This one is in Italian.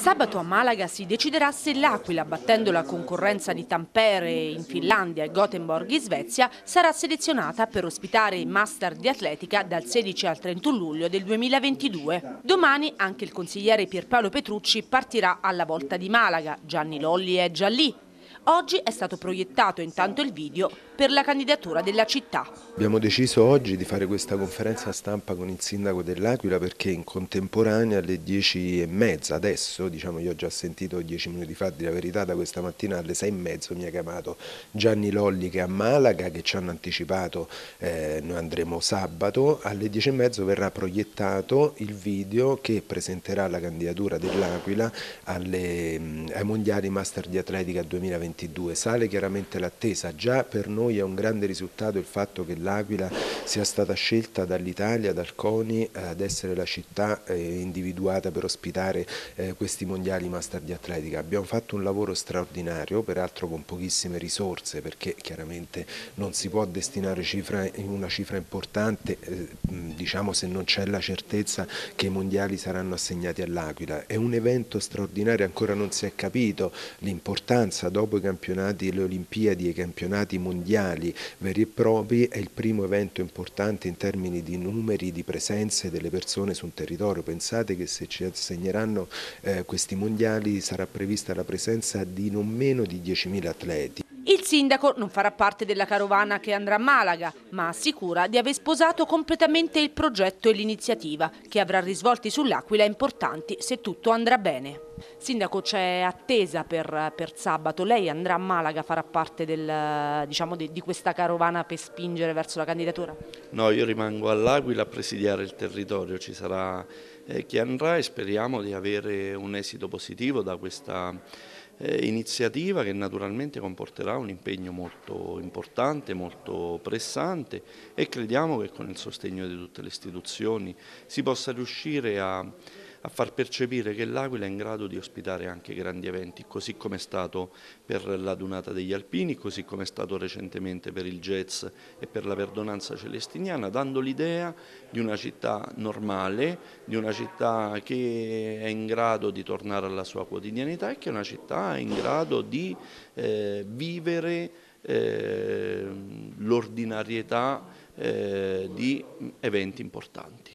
Sabato a Malaga si deciderà se l'Aquila, battendo la concorrenza di Tampere in Finlandia e Gothenburg in Svezia, sarà selezionata per ospitare i Master di Atletica dal 16 al 31 luglio del 2022. Domani anche il consigliere Pierpaolo Petrucci partirà alla volta di Malaga, Gianni Lolli è già lì, Oggi è stato proiettato intanto il video per la candidatura della città. Abbiamo deciso oggi di fare questa conferenza stampa con il sindaco dell'Aquila perché in contemporanea alle 10 e mezza adesso, diciamo io ho già sentito 10 minuti fa di la verità da questa mattina alle 6 e mezzo mi ha chiamato Gianni Lolli che è a Malaga che ci hanno anticipato, eh, noi andremo sabato, alle 10 e mezzo verrà proiettato il video che presenterà la candidatura dell'Aquila mm, ai mondiali Master di Atletica 2020 2022. Sale chiaramente l'attesa, già per noi è un grande risultato il fatto che l'Aquila sia stata scelta dall'Italia, dal CONI, eh, ad essere la città eh, individuata per ospitare eh, questi mondiali master di atletica. Abbiamo fatto un lavoro straordinario, peraltro con pochissime risorse, perché chiaramente non si può destinare cifra, una cifra importante diciamo se non c'è la certezza che i mondiali saranno assegnati all'Aquila. È un evento straordinario, ancora non si è capito l'importanza dopo campionati, le Olimpiadi e i campionati mondiali veri e propri, è il primo evento importante in termini di numeri, di presenze delle persone sul territorio. Pensate che se ci assegneranno eh, questi mondiali sarà prevista la presenza di non meno di 10.000 atleti. Il sindaco non farà parte della carovana che andrà a Malaga, ma assicura di aver sposato completamente il progetto e l'iniziativa, che avrà risvolti sull'Aquila importanti se tutto andrà bene. Sindaco, c'è attesa per, per, sabato. Lei andrà a Malaga, farà parte del, diciamo, di, di, questa carovana per spingere verso la candidatura? No, io rimango all'Aquila a presidiare il territorio. Ci sarà eh, chi andrà e speriamo di avere un esito positivo da questa eh, iniziativa che naturalmente comporterà un impegno molto importante, molto pressante e crediamo che con il sostegno di tutte le istituzioni si possa riuscire a a far percepire che l'Aquila è in grado di ospitare anche grandi eventi, così come è stato per la Dunata degli Alpini, così come è stato recentemente per il jazz e per la Perdonanza Celestiniana, dando l'idea di una città normale, di una città che è in grado di tornare alla sua quotidianità e che è una città in grado di eh, vivere eh, l'ordinarietà eh, di eventi importanti.